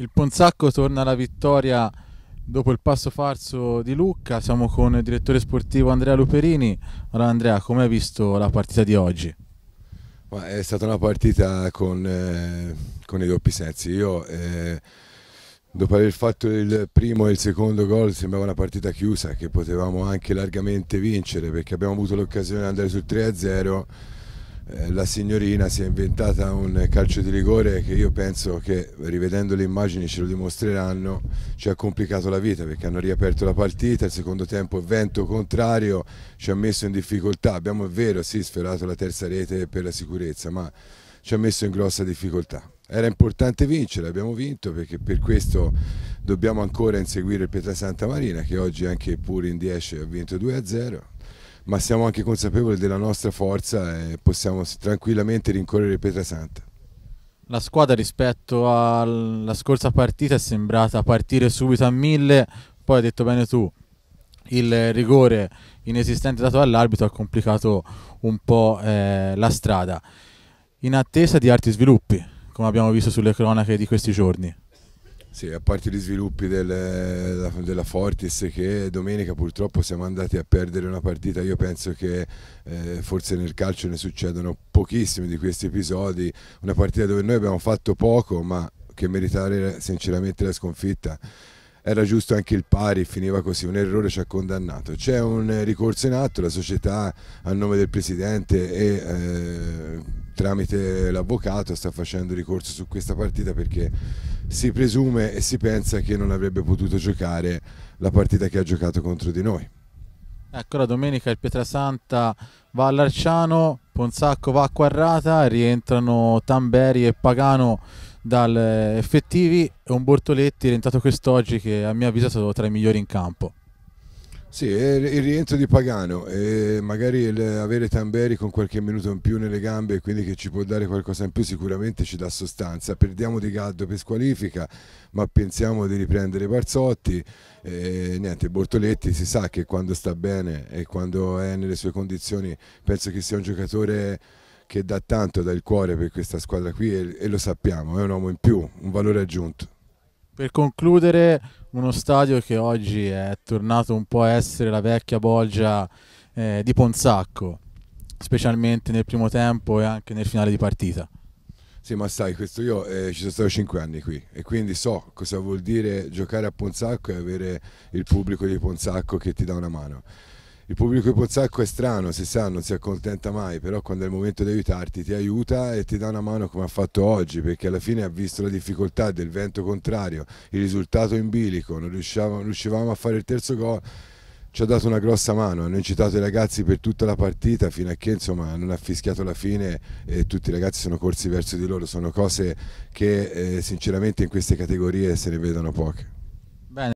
Il Ponzacco torna alla vittoria dopo il passo falso di Lucca. Siamo con il direttore sportivo Andrea Luperini. Allora Andrea, come hai visto la partita di oggi? Ma è stata una partita con, eh, con i doppi sensi. Io eh, dopo aver fatto il primo e il secondo gol sembrava una partita chiusa che potevamo anche largamente vincere perché abbiamo avuto l'occasione di andare sul 3-0 eh, la signorina si è inventata un calcio di rigore che io penso che rivedendo le immagini ce lo dimostreranno ci ha complicato la vita perché hanno riaperto la partita, il secondo tempo vento contrario ci ha messo in difficoltà, abbiamo è vero sì sferrato la terza rete per la sicurezza ma ci ha messo in grossa difficoltà. Era importante vincere, abbiamo vinto perché per questo dobbiamo ancora inseguire il Pietra Santa Marina che oggi anche pure in 10 ha vinto 2 0 ma siamo anche consapevoli della nostra forza e possiamo tranquillamente rincorrere Pietrasanta. La squadra rispetto alla scorsa partita è sembrata partire subito a mille, poi hai detto bene tu, il rigore inesistente dato all'arbitro ha complicato un po' eh, la strada. In attesa di altri sviluppi, come abbiamo visto sulle cronache di questi giorni. Sì, a parte gli sviluppi delle, della Fortis che domenica purtroppo siamo andati a perdere una partita, io penso che eh, forse nel calcio ne succedono pochissimi di questi episodi, una partita dove noi abbiamo fatto poco ma che meritare sinceramente la sconfitta era giusto anche il pari, finiva così, un errore ci ha condannato. C'è un ricorso in atto, la società a nome del Presidente e eh, tramite l'avvocato sta facendo ricorso su questa partita perché si presume e si pensa che non avrebbe potuto giocare la partita che ha giocato contro di noi. Ecco la domenica il Pietrasanta va all'Arciano, Ponsacco va a Quarrata, rientrano Tamberi e Pagano dal eh, effettivi e un Bortoletti rientrato quest'oggi che a mio avviso è stato tra i migliori in campo. Sì, il rientro di Pagano e magari avere Tamberi con qualche minuto in più nelle gambe e quindi che ci può dare qualcosa in più sicuramente ci dà sostanza. Perdiamo Di Gaddo per squalifica ma pensiamo di riprendere Barzotti e niente, Bortoletti si sa che quando sta bene e quando è nelle sue condizioni penso che sia un giocatore che dà tanto dà il cuore per questa squadra qui e lo sappiamo, è un uomo in più, un valore aggiunto. Per concludere, uno stadio che oggi è tornato un po' a essere la vecchia bolgia eh, di Ponzacco, specialmente nel primo tempo e anche nel finale di partita. Sì, ma sai, questo io eh, ci sono stato 5 anni qui e quindi so cosa vuol dire giocare a Ponzacco e avere il pubblico di Ponzacco che ti dà una mano il pubblico di Pozzacco è strano, si sa, non si accontenta mai, però quando è il momento di aiutarti ti aiuta e ti dà una mano come ha fatto oggi, perché alla fine ha visto la difficoltà del vento contrario, il risultato in bilico, non riuscivamo, riuscivamo a fare il terzo gol, ci ha dato una grossa mano, hanno incitato i ragazzi per tutta la partita fino a che insomma, non ha fischiato la fine e tutti i ragazzi sono corsi verso di loro, sono cose che eh, sinceramente in queste categorie se ne vedono poche.